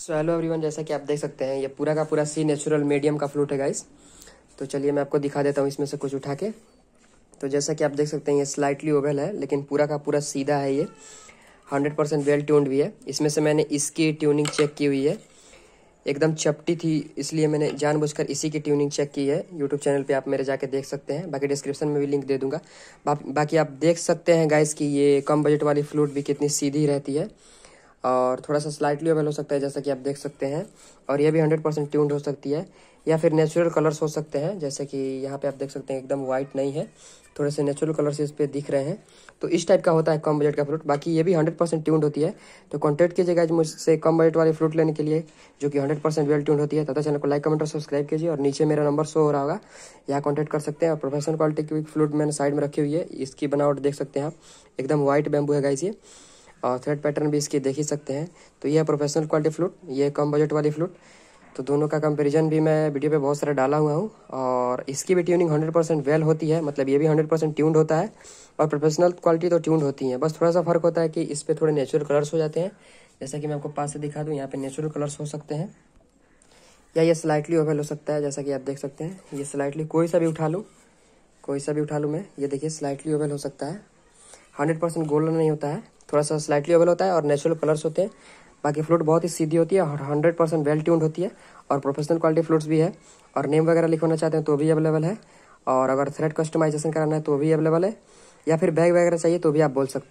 so hello everyone जैसा कि आप देख सकते हैं ये पूरा का पूरा सी नेचुरल मीडियम का फ्लूट है गाइस तो चलिए मैं आपको दिखा देता हूँ इसमें से कुछ उठा के तो जैसा कि आप देख सकते हैं ये स्लाइटली ओवल है लेकिन पूरा का पूरा सीधा है ये हंड्रेड परसेंट वेल ट्यून्ड भी है इसमें से मैंने इसकी ट्यूनिंग चेक की हुई है एकदम चपटी थी इसलिए मैंने जानबूझकर इसी की ट्यूनिंग चेक की है यूट्यूब चैनल पर आप मेरे जाके देख सकते हैं बाकी डिस्क्रिप्शन में भी लिंक दे दूंगा बाकी आप देख सकते हैं गाइस की ये कम बजट वाली फ्लूट भी कितनी सीधी रहती है और थोड़ा सा स्लाइटली अवेल हो सकता है जैसा कि आप देख सकते हैं और यह भी हंड्रेड परसेंट ट्यून्ड हो सकती है या फिर नेचुरल कलर्स हो सकते हैं जैसे कि यहाँ पे आप देख सकते हैं एकदम वाइट नहीं है थोड़े से नेचुरल कलर्स इस पर दिख रहे हैं तो इस टाइप का होता है कम बजट का फ्रूट बाकी ये भी हंड्रेड परसेंट ट्यून्ड होती है तो कॉन्टेक्ट कीजिएगा मुझसे कम बजट वाले फ्रूट लेने के लिए जो कि हंड्रेड परसेंट वेल ट्यून्ड होती है तथा चैनल को लाइक कमेंट और सब्सक्राइब कीजिए और नीचे मेरा नंबर शो हो रहा होगा यहाँ कॉन्टैक्ट कर सकते हैं और प्रोफेशनल क्वालिटी की फ्रूट मैंने साइड में रखी हुई है इसकी बनावट देख सकते हैं आप एकदम व्हाइट बैम्बू है गाइजिए और थ्रेड पैटर्न भी इसकी देख ही सकते हैं तो यह प्रोफेशनल क्वालिटी फ्लूट ये कम बजट वाली फ्लूट तो दोनों का कंपैरिजन भी मैं वीडियो पे बहुत सारा डाला हुआ हूँ और इसकी भी ट्यूनिंग 100 परसेंट वेल होती है मतलब ये भी 100 परसेंट ट्यून्ड होता है और प्रोफेशनल क्वालिटी तो ट्यून्ड होती है बस थोड़ा सा फर्क होता है कि इस पर थोड़े नेचुरल कलर्स हो जाते हैं जैसा कि मैं आपको पास से दिखा दूँ यहाँ पर नेचुरल कलर्स हो सकते हैं या ये स्लाइटली ओवल हो सकता है जैसा कि आप देख सकते हैं ये स्लाइटली कोई सा भी उठा लूँ कोई सा भी उठा लूँ मैं ये देखिए स्लाइटली ओवेल हो सकता है हंड्रेड परसेंट गोल्डन नहीं होता है थोड़ा सा स्लाइटली ओवल होता है और नेचुरल कलर्स होते हैं बाकी फ्लूट बहुत ही सीधी होती है और हंड्रेड परसेंट वेल ट्यून्ड होती है और प्रोफेशनल क्वालिटी फ्लूट्स भी है और नेम वगैरह लिखवाना चाहते हैं तो भी अवेलेबल है और अगर थ्रेड कस्टमाइजेशन कराना है तो भी अवेलेबल है या फिर बैग वगैरह चाहिए तो भी आप बोल सकते हैं